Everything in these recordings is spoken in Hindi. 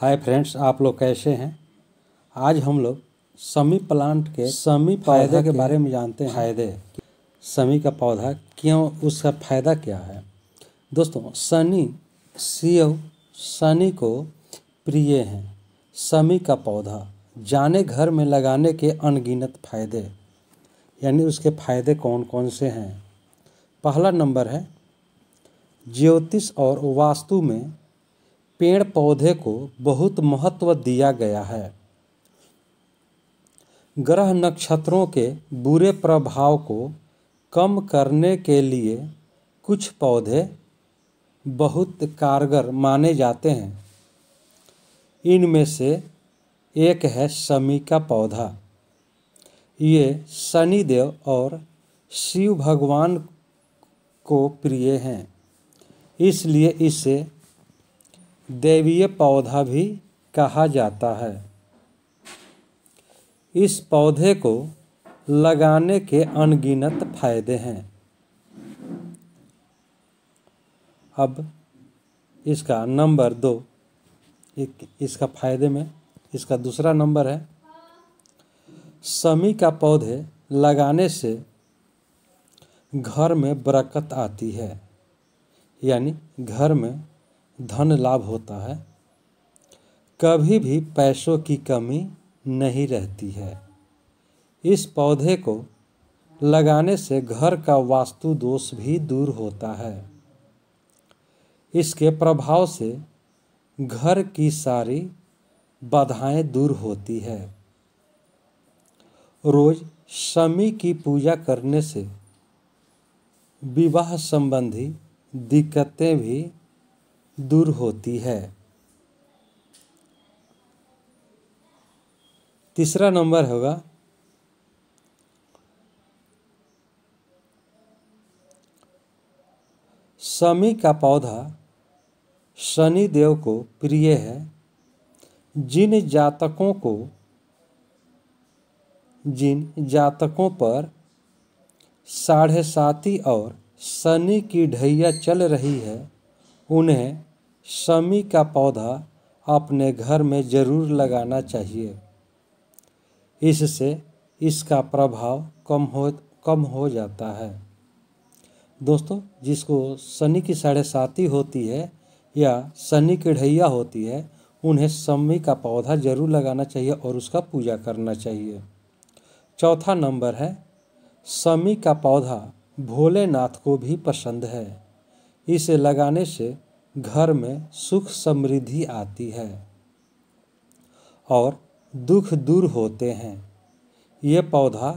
हाय फ्रेंड्स आप लोग कैसे हैं आज हम लोग समी प्लांट के समी पौधे के, के बारे में जानते हैं फायदे समी का पौधा क्यों उसका फायदा क्या है दोस्तों सनी सीओ सनी को प्रिय हैं समी का पौधा जाने घर में लगाने के अनगिनत फायदे यानी उसके फायदे कौन कौन से हैं पहला नंबर है ज्योतिष और वास्तु में पेड़ पौधे को बहुत महत्व दिया गया है ग्रह नक्षत्रों के बुरे प्रभाव को कम करने के लिए कुछ पौधे बहुत कारगर माने जाते हैं इनमें से एक है शमी का पौधा ये शनिदेव और शिव भगवान को प्रिय हैं इसलिए इसे देवीय पौधा भी कहा जाता है इस पौधे को लगाने के अनगिनत फायदे हैं अब इसका नंबर दो एक इसका फायदे में इसका दूसरा नंबर है समी का पौधे लगाने से घर में बरकत आती है यानी घर में धन लाभ होता है कभी भी पैसों की कमी नहीं रहती है इस पौधे को लगाने से घर का वास्तु दोष भी दूर होता है इसके प्रभाव से घर की सारी बाधाएं दूर होती है रोज शमी की पूजा करने से विवाह संबंधी दिक्कतें भी दूर होती है तीसरा नंबर होगा शमी का पौधा शनि देव को प्रिय है जिन जातकों को जिन जातकों पर साढ़े साती और शनि की ढैया चल रही है उन्हें शमी का पौधा अपने घर में ज़रूर लगाना चाहिए इससे इसका प्रभाव कम हो कम हो जाता है दोस्तों जिसको शनि की साढ़े साथी होती है या शनि की ढैया होती है उन्हें शमी का पौधा जरूर लगाना चाहिए और उसका पूजा करना चाहिए चौथा नंबर है शमी का पौधा भोलेनाथ को भी पसंद है इसे लगाने से घर में सुख समृद्धि आती है और दुख दूर होते हैं ये पौधा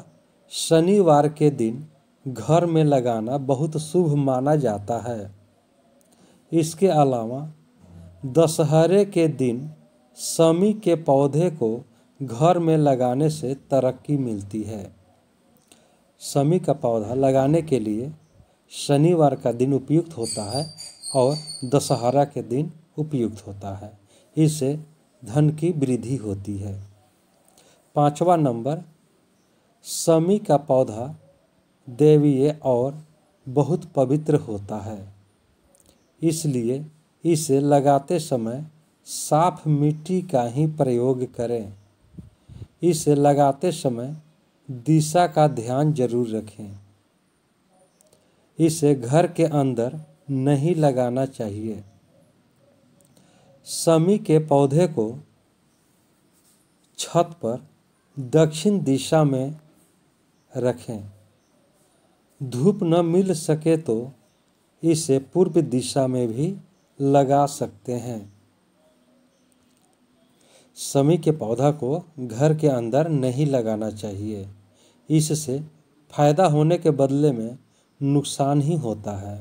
शनिवार के दिन घर में लगाना बहुत शुभ माना जाता है इसके अलावा दशहरे के दिन शमी के पौधे को घर में लगाने से तरक्की मिलती है शमी का पौधा लगाने के लिए शनिवार का दिन उपयुक्त होता है और दशहरा के दिन उपयुक्त होता है इससे धन की वृद्धि होती है पांचवा नंबर शमी का पौधा देवीय और बहुत पवित्र होता है इसलिए इसे लगाते समय साफ मिट्टी का ही प्रयोग करें इसे लगाते समय दिशा का ध्यान जरूर रखें इसे घर के अंदर नहीं लगाना चाहिए समी के पौधे को छत पर दक्षिण दिशा में रखें धूप न मिल सके तो इसे पूर्व दिशा में भी लगा सकते हैं समी के पौधा को घर के अंदर नहीं लगाना चाहिए इससे फायदा होने के बदले में नुकसान ही होता है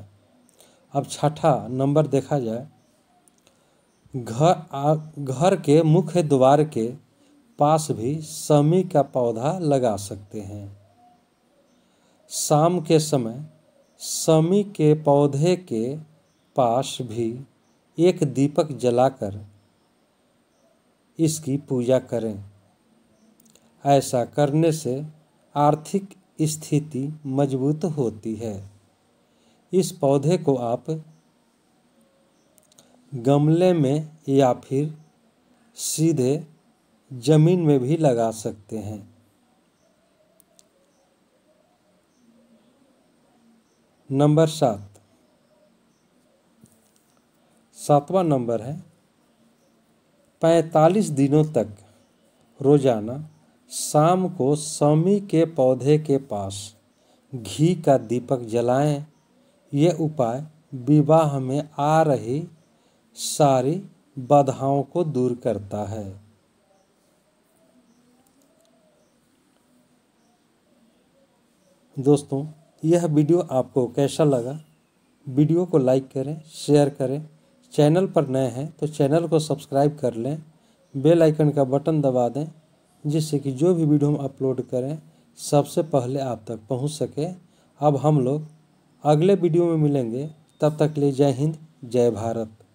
अब छठा नंबर देखा जाए घर घर के मुख्य द्वार के पास भी समी का पौधा लगा सकते हैं शाम के समय समी के पौधे के पास भी एक दीपक जलाकर इसकी पूजा करें ऐसा करने से आर्थिक स्थिति मजबूत होती है इस पौधे को आप गमले में या फिर सीधे ज़मीन में भी लगा सकते हैं नंबर सात सातवा नंबर है पैंतालीस दिनों तक रोजाना शाम को समी के पौधे के पास घी का दीपक जलाएं ये उपाय विवाह में आ रही सारी बाधाओं को दूर करता है दोस्तों यह वीडियो आपको कैसा लगा वीडियो को लाइक करें शेयर करें चैनल पर नए हैं तो चैनल को सब्सक्राइब कर लें बेल आइकन का बटन दबा दें जिससे कि जो भी वीडियो हम अपलोड करें सबसे पहले आप तक पहुंच सके अब हम लोग अगले वीडियो में मिलेंगे तब तक ले लिए जय हिंद जय भारत